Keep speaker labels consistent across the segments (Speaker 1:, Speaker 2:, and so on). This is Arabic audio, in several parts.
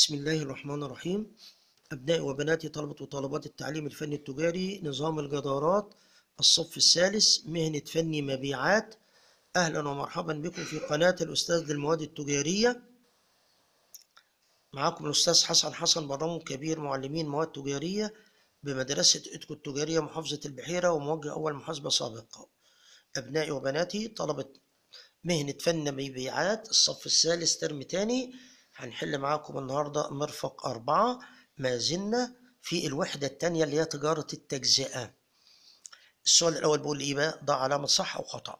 Speaker 1: بسم الله الرحمن الرحيم أبنائي وبناتي طلبة وطالبات التعليم الفني التجاري نظام الجدارات الصف الثالث مهنة فني مبيعات أهلا ومرحبا بكم في قناة الأستاذ للمواد التجارية معاكم الأستاذ حسن حسن برامج كبير معلمين مواد تجارية بمدرسة إدكو التجارية محافظة البحيرة وموجه أول محاسبة سابقة أبنائي وبناتي طلبة مهنة فن مبيعات الصف الثالث ترم تاني هنحل معاكم النهاردة مرفق أربعة ما زلنا في الوحدة التانية اللي هي تجارة التجزئة السؤال الأول بيقول إيه بقى؟ ضع علامة صح أو خطأ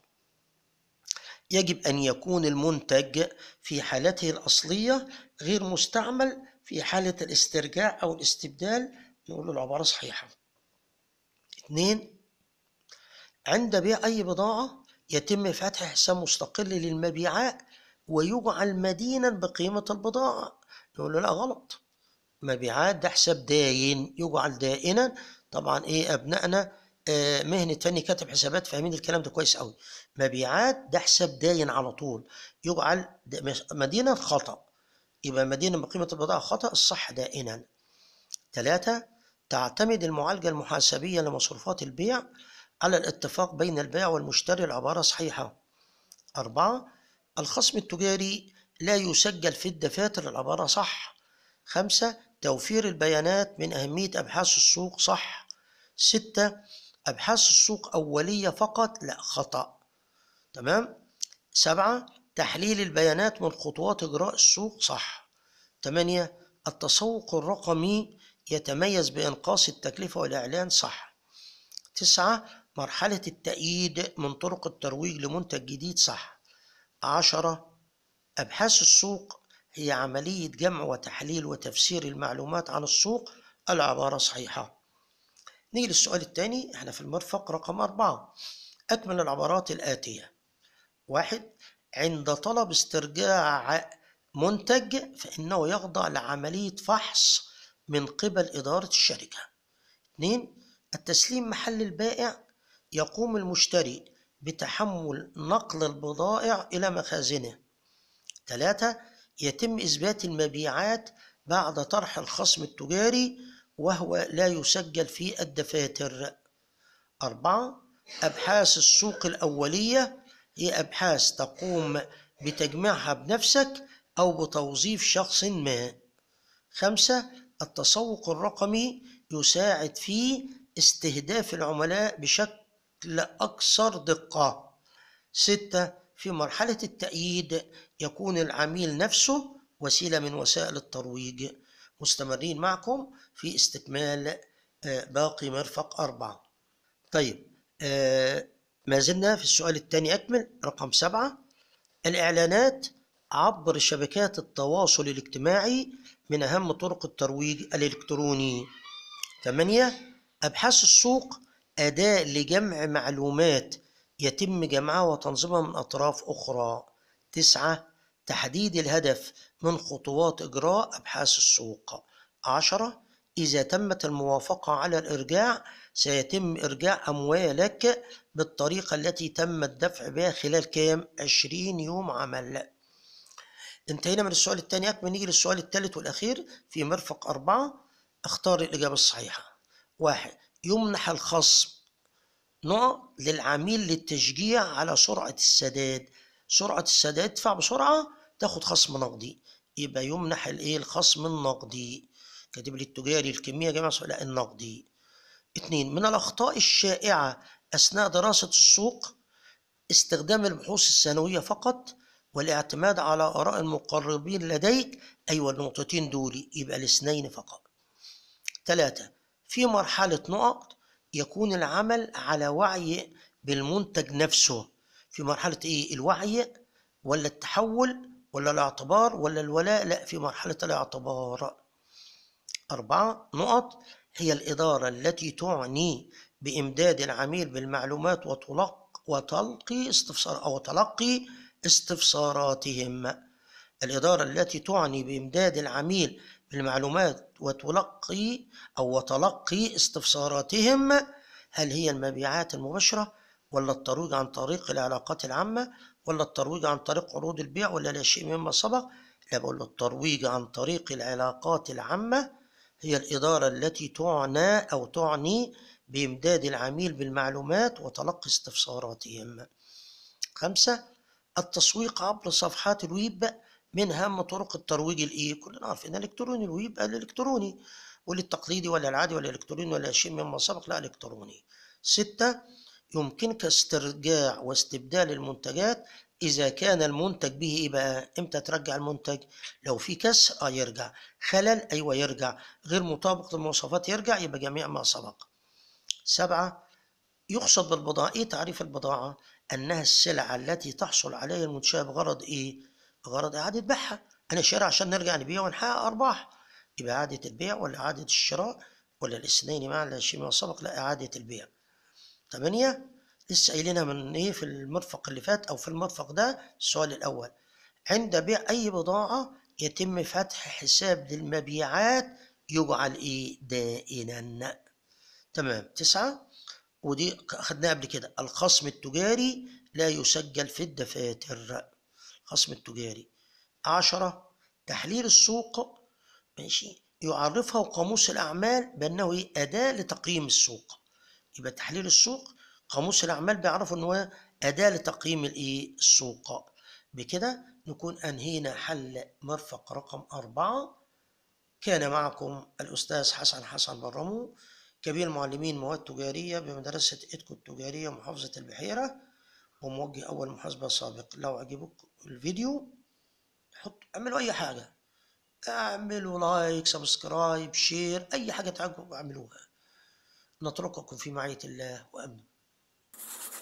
Speaker 1: يجب أن يكون المنتج في حالته الأصلية غير مستعمل في حالة الاسترجاع أو الاستبدال نقول له العبارة صحيحة اثنين عند بيع أي بضاعة يتم فتح حساب مستقل للمبيعات ويجعل مدينا بقيمة البضاعة نقول له لا غلط مبيعات ده حساب داين يجعل دائنا طبعا ايه ابنائنا آه مهنة فني كاتب حسابات فاهمين الكلام ده كويس قوي مبيعات ده حساب داين على طول يجعل مدينة خطأ يبقى مدينة بقيمة البضاعة خطأ الصح دائنا ثلاثة تعتمد المعالجة المحاسبية لمصروفات البيع على الاتفاق بين البائع والمشتري العبارة صحيحة أربعة الخصم التجاري لا يسجل في الدفاتر العبارة صح خمسة توفير البيانات من أهمية أبحاث السوق صح ستة أبحاث السوق أولية فقط لا خطأ تمام سبعة تحليل البيانات من خطوات إجراء السوق صح تمانية التسوق الرقمي يتميز بإنقاص التكلفة والإعلان صح تسعة مرحلة التأييد من طرق الترويج لمنتج جديد صح عشرة أبحاث السوق هي عملية جمع وتحليل وتفسير المعلومات عن السوق العبارة صحيحة نيجي للسؤال الثاني احنا في المرفق رقم أربعة أكمل العبارات الآتية واحد عند طلب استرجاع منتج فإنه يخضع لعملية فحص من قبل إدارة الشركة اثنين التسليم محل البائع يقوم المشتري بتحمل نقل البضائع إلى مخازنه ثلاثة يتم إثبات المبيعات بعد طرح الخصم التجاري وهو لا يسجل في الدفاتر أربعة أبحاث السوق الأولية هي أبحاث تقوم بتجميعها بنفسك أو بتوظيف شخص ما خمسة التسوق الرقمي يساعد في استهداف العملاء بشكل لأكثر دقة ستة في مرحلة التأييد يكون العميل نفسه وسيلة من وسائل الترويج مستمرين معكم في استكمال آه، باقي مرفق أربعة طيب آه، ما زلنا في السؤال الثاني أكمل رقم سبعة الإعلانات عبر شبكات التواصل الاجتماعي من أهم طرق الترويج الإلكتروني 8 أبحاث السوق أداة لجمع معلومات يتم جمعها وتنظيمها من أطراف أخرى تسعة تحديد الهدف من خطوات إجراء أبحاث السوق عشرة إذا تمت الموافقة على الإرجاع سيتم إرجاع أموالك بالطريقة التي تم الدفع بها خلال كام؟ 20 يوم عمل. انتهينا من السؤال الثاني أكمل نيجي للسؤال الثالث والأخير في مرفق أربعة اختار الإجابة الصحيحة. واحد يمنح الخصم نوع للعميل للتشجيع على سرعة السداد سرعة السداد تدفع بسرعة تاخد خصم نقدي يبقى يمنح الايه الخصم النقدي كاتب لي التجاري الكمية جمع لا النقدي اتنين من الأخطاء الشائعة أثناء دراسة السوق استخدام البحوث السنوية فقط والاعتماد على آراء المقربين لديك أيوة النقطتين دول يبقى الاثنين فقط ثلاثة في مرحلة نقط يكون العمل على وعي بالمنتج نفسه في مرحلة إيه؟ الوعي ولا التحول ولا الاعتبار ولا الولاء لا في مرحلة الاعتبار أربعة نقط هي الإدارة التي تعني بإمداد العميل بالمعلومات وتلق وتلقي استفسار أو تلقي استفساراتهم الإدارة التي تعني بإمداد العميل بالمعلومات وتلقي أو وتلقي استفساراتهم هل هي المبيعات المباشرة ولا الترويج عن طريق العلاقات العامة ولا الترويج عن طريق عروض البيع ولا لا شيء مما سبق لا بقول الترويج عن طريق العلاقات العامة هي الإدارة التي تعنى أو تعني بإمداد العميل بالمعلومات وتلقي استفساراتهم خمسة التسويق عبر صفحات الويب من اهم طرق الترويج الايه كلنا عارفين الالكتروني ويبقى الالكتروني وللتقليدي ولا العادي ولا الالكتروني ولا شيء مما سبق لا الكتروني ستة يمكنك استرجاع واستبدال المنتجات إذا كان المنتج به إيه بقى؟ إمتى ترجع المنتج؟ لو في كسر آه يرجع، خلل أيوه يرجع، غير مطابق للمواصفات يرجع يبقى جميع ما سبق. سبعة يقصد بالبضاعة إيه تعريف البضاعة؟ أنها السلعة التي تحصل عليها المنشأة بغرض إيه؟ غرض إعادة بيعها أنا شارع عشان نرجع نبيع ونحقق أرباح يبقى إعادة البيع ولا إعادة الشراء ولا الاثنين معا لا شيء ما سبق لا إعادة البيع تمانية لسه قايلين من إيه في المرفق اللي فات أو في المرفق ده السؤال الأول عند بيع أي بضاعة يتم فتح حساب للمبيعات يجعل إيه دائما تمام تسعة ودي أخدناها قبل كده الخصم التجاري لا يسجل في الدفاتر الخصم التجاري عشرة تحليل السوق ماشي يعرفها قاموس الأعمال بأنه إيه أداة لتقييم السوق يبقى تحليل السوق قاموس الأعمال بيعرفوا إن هو أداة لتقييم الإيه السوق بكده نكون أنهينا حل مرفق رقم أربعة كان معكم الأستاذ حسن حسن برمو كبير معلمين مواد تجارية بمدرسة إدكو التجارية محافظة البحيرة وموجه أول محاسبة سابق لو عجبك الفيديو حط اعملوا اي حاجه اعملوا لايك سبسكرايب شير اي حاجه تعجبكم اعملوها نترككم في معيه الله وامن